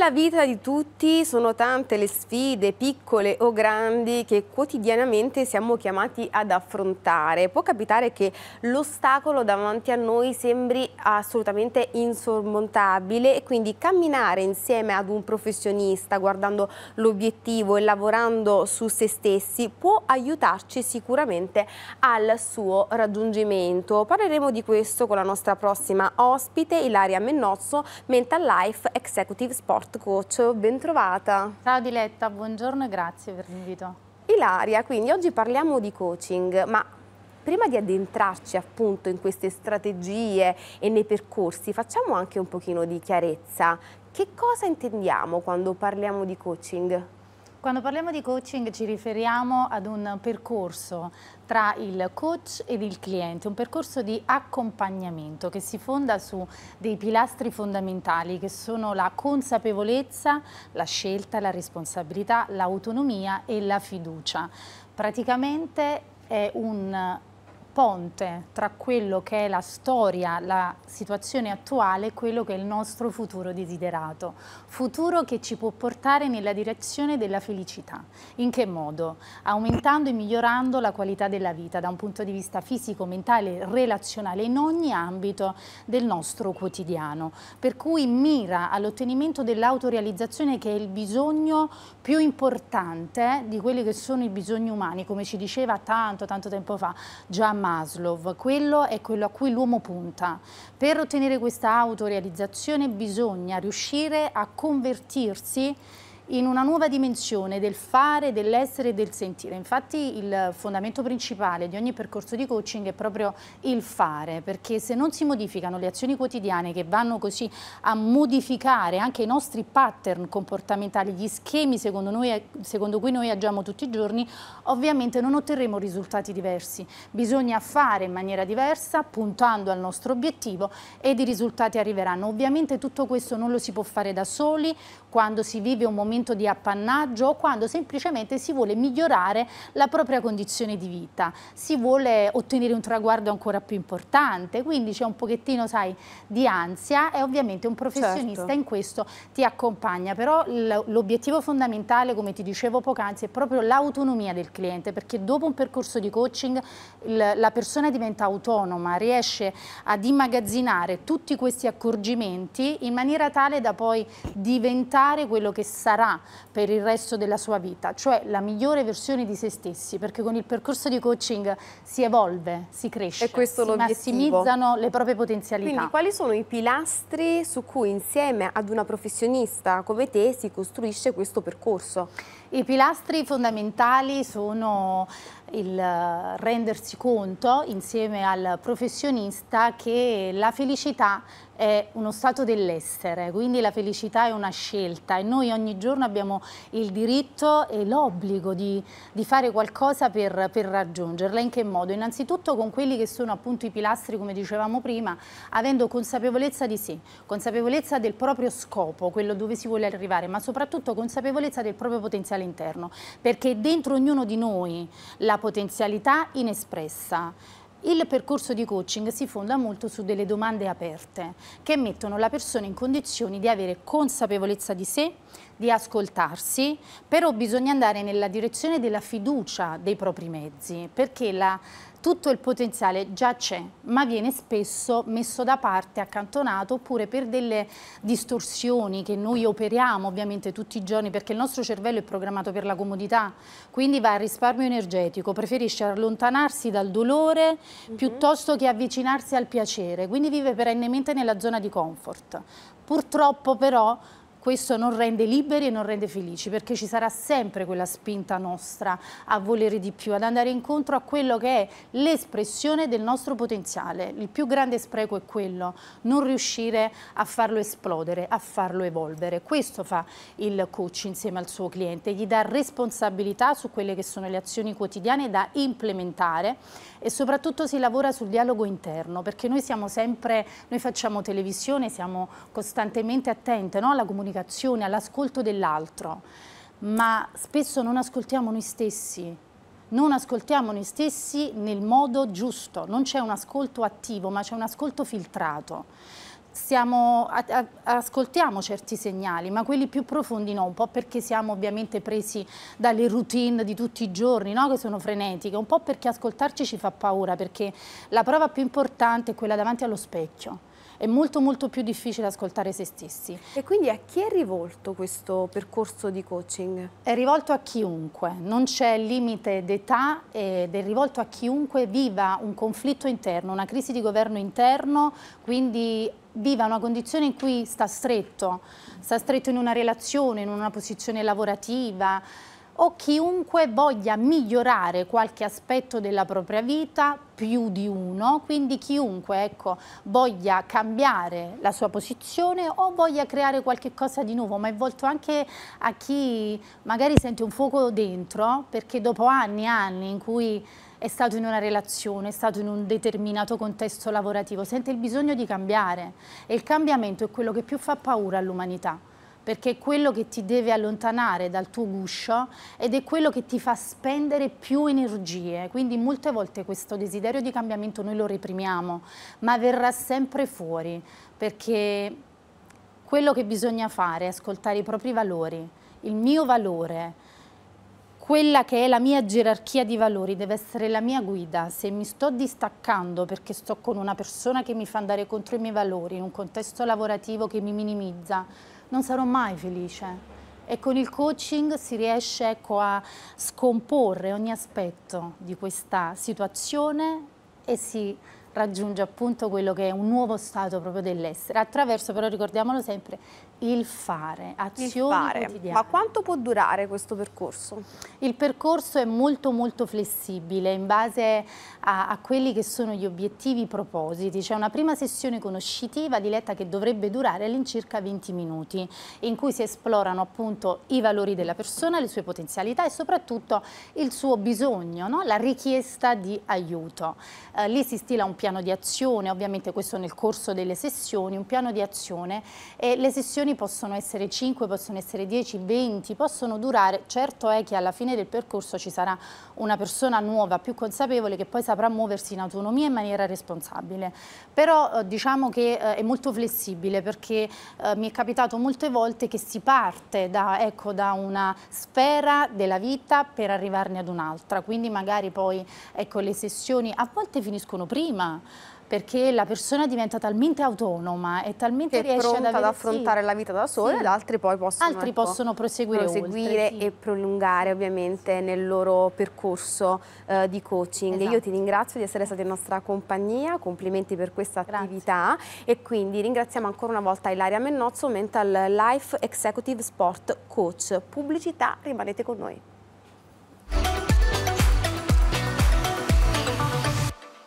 Nella vita di tutti sono tante le sfide, piccole o grandi, che quotidianamente siamo chiamati ad affrontare. Può capitare che l'ostacolo davanti a noi sembri assolutamente insormontabile e quindi camminare insieme ad un professionista guardando l'obiettivo e lavorando su se stessi può aiutarci sicuramente al suo raggiungimento. Parleremo di questo con la nostra prossima ospite, Ilaria Mennozzo, Mental Life Executive Sport sport coach, trovata. Ciao Diletta, buongiorno e grazie per l'invito. Ilaria, quindi oggi parliamo di coaching, ma prima di addentrarci appunto in queste strategie e nei percorsi, facciamo anche un pochino di chiarezza. Che cosa intendiamo quando parliamo di coaching? Quando parliamo di coaching ci riferiamo ad un percorso tra il coach ed il cliente, un percorso di accompagnamento che si fonda su dei pilastri fondamentali che sono la consapevolezza, la scelta, la responsabilità, l'autonomia e la fiducia. Praticamente è un ponte tra quello che è la storia, la situazione attuale e quello che è il nostro futuro desiderato. Futuro che ci può portare nella direzione della felicità. In che modo? Aumentando e migliorando la qualità della vita da un punto di vista fisico, mentale, relazionale in ogni ambito del nostro quotidiano. Per cui mira all'ottenimento dell'autorealizzazione che è il bisogno più importante di quelli che sono i bisogni umani, come ci diceva tanto tanto tempo fa Giamma Maslow, quello è quello a cui l'uomo punta. Per ottenere questa autorealizzazione bisogna riuscire a convertirsi in una nuova dimensione del fare, dell'essere e del sentire. Infatti il fondamento principale di ogni percorso di coaching è proprio il fare, perché se non si modificano le azioni quotidiane che vanno così a modificare anche i nostri pattern comportamentali, gli schemi secondo, noi, secondo cui noi agiamo tutti i giorni, ovviamente non otterremo risultati diversi. Bisogna fare in maniera diversa, puntando al nostro obiettivo ed i risultati arriveranno. Ovviamente tutto questo non lo si può fare da soli, quando si vive un momento momento di appannaggio o quando semplicemente si vuole migliorare la propria condizione di vita, si vuole ottenere un traguardo ancora più importante, quindi c'è un pochettino sai, di ansia e ovviamente un professionista certo. in questo ti accompagna, però l'obiettivo fondamentale come ti dicevo poc'anzi è proprio l'autonomia del cliente perché dopo un percorso di coaching la persona diventa autonoma, riesce ad immagazzinare tutti questi accorgimenti in maniera tale da poi diventare quello che sarà per il resto della sua vita, cioè la migliore versione di se stessi, perché con il percorso di coaching si evolve, si cresce, e si massimizzano le proprie potenzialità. Quindi quali sono i pilastri su cui insieme ad una professionista come te si costruisce questo percorso? I pilastri fondamentali sono il eh, rendersi conto insieme al professionista che la felicità è uno stato dell'essere, quindi la felicità è una scelta e noi ogni giorno abbiamo il diritto e l'obbligo di, di, fare qualcosa per, per, raggiungerla. In che modo? Innanzitutto con quelli che sono appunto i pilastri, come dicevamo prima, avendo consapevolezza di sé, consapevolezza del proprio scopo, quello dove si vuole arrivare, ma soprattutto consapevolezza del proprio potenziale interno, perché dentro ognuno di noi la potenzialità inespressa. Il percorso di coaching si fonda molto su delle domande aperte che mettono la persona in condizioni di avere consapevolezza di sé, di ascoltarsi, però bisogna andare nella direzione della fiducia dei propri mezzi, perché la tutto il potenziale già c'è, ma viene spesso messo da parte, accantonato, oppure per delle distorsioni che noi operiamo ovviamente tutti i giorni, perché il nostro cervello è programmato per la comodità, quindi va al risparmio energetico, preferisce allontanarsi dal dolore mm -hmm. piuttosto che avvicinarsi al piacere, quindi vive perennemente nella zona di comfort. Purtroppo però questo non rende liberi e non rende felici perché ci sarà sempre quella spinta nostra a volere di più, ad andare incontro a quello che è l'espressione del nostro potenziale. Il più grande spreco è quello, non riuscire a farlo esplodere, a farlo evolvere. Questo fa il coach insieme al suo cliente, gli dà responsabilità su quelle che sono le azioni quotidiane da implementare e soprattutto si lavora sul dialogo interno perché noi siamo sempre, noi facciamo televisione, siamo costantemente attenti no? alla comunicazione comunicazione, all'ascolto dell'altro, ma spesso non ascoltiamo noi stessi, non ascoltiamo noi stessi nel modo giusto, non c'è un ascolto attivo, ma c'è un ascolto filtrato. Siamo, ascoltiamo certi segnali, ma quelli più profondi no, un po' perché siamo ovviamente presi dalle routine di tutti i giorni, no? che sono frenetiche, un po' perché ascoltarci ci fa paura, perché la prova più importante è quella davanti allo specchio è molto molto più difficile ascoltare se stessi. E quindi a chi è rivolto questo percorso di coaching? È rivolto a chiunque, non c'è limite d'età ed è rivolto a chiunque viva un conflitto interno, una crisi di governo interno, quindi viva una condizione in cui sta stretto, sta stretto in una relazione, in una posizione lavorativa, o chiunque voglia migliorare qualche aspetto della propria vita, più di uno, quindi chiunque ecco, voglia cambiare la sua posizione o voglia creare qualche cosa di nuovo, ma è volto anche a chi magari sente un fuoco dentro, perché dopo anni e anni in cui è stato in una relazione, è stato in un determinato contesto lavorativo, sente il bisogno di cambiare e il cambiamento è quello che più fa paura all'umanità perché è quello che ti deve allontanare dal tuo guscio ed è quello che ti fa spendere più energie. Quindi molte volte questo desiderio di cambiamento noi lo reprimiamo, ma verrà sempre fuori perché quello che bisogna fare è ascoltare i propri valori, il mio valore, quella che è la mia gerarchia di valori deve essere la mia guida. Se mi sto distaccando perché sto con una persona che mi fa andare contro i miei valori, in un contesto lavorativo che mi minimizza, non sarò mai felice. E con il coaching si riesce ecco, a scomporre ogni aspetto di questa situazione e si raggiunge appunto quello che è un nuovo stato proprio dell'essere, attraverso però ricordiamolo sempre il fare, azioni il fare. quotidiane. Ma quanto può durare questo percorso? Il percorso è molto molto flessibile in base a, a quelli che sono gli obiettivi propositi. C'è una prima sessione conoscitiva diletta che dovrebbe durare all'incirca 20 minuti in cui si esplorano appunto i valori della persona, le sue potenzialità e soprattutto il suo bisogno, no? la richiesta di aiuto. Eh, lì si stila un piano di azione, ovviamente questo nel corso delle sessioni, un piano di azione e le sessioni lezioni possono essere 5, possono essere 10, 20, possono durare. Certo è che alla fine del percorso ci sarà una persona nuova, più consapevole, che poi saprà muoversi in autonomia in maniera responsabile. Però eh, diciamo che eh, è molto flessibile perché eh, mi è capitato molte volte che si parte da, ecco, da una sfera della vita per arrivarne ad un'altra. Quindi magari poi ecco, le sessioni a volte finiscono prima perché la persona diventa talmente autonoma e talmente che riesce ad, avere, ad affrontare sì. la vita da sola sì. ed altri poi possono, altri ecco, possono proseguire, proseguire oltre, sì. e prolungare ovviamente nel loro percorso eh, di coaching. Esatto. Io ti ringrazio di essere stata in nostra compagnia, complimenti per questa Grazie. attività e quindi ringraziamo ancora una volta Ilaria Mennozzo, Mental Life Executive Sport Coach. Pubblicità, rimanete con noi.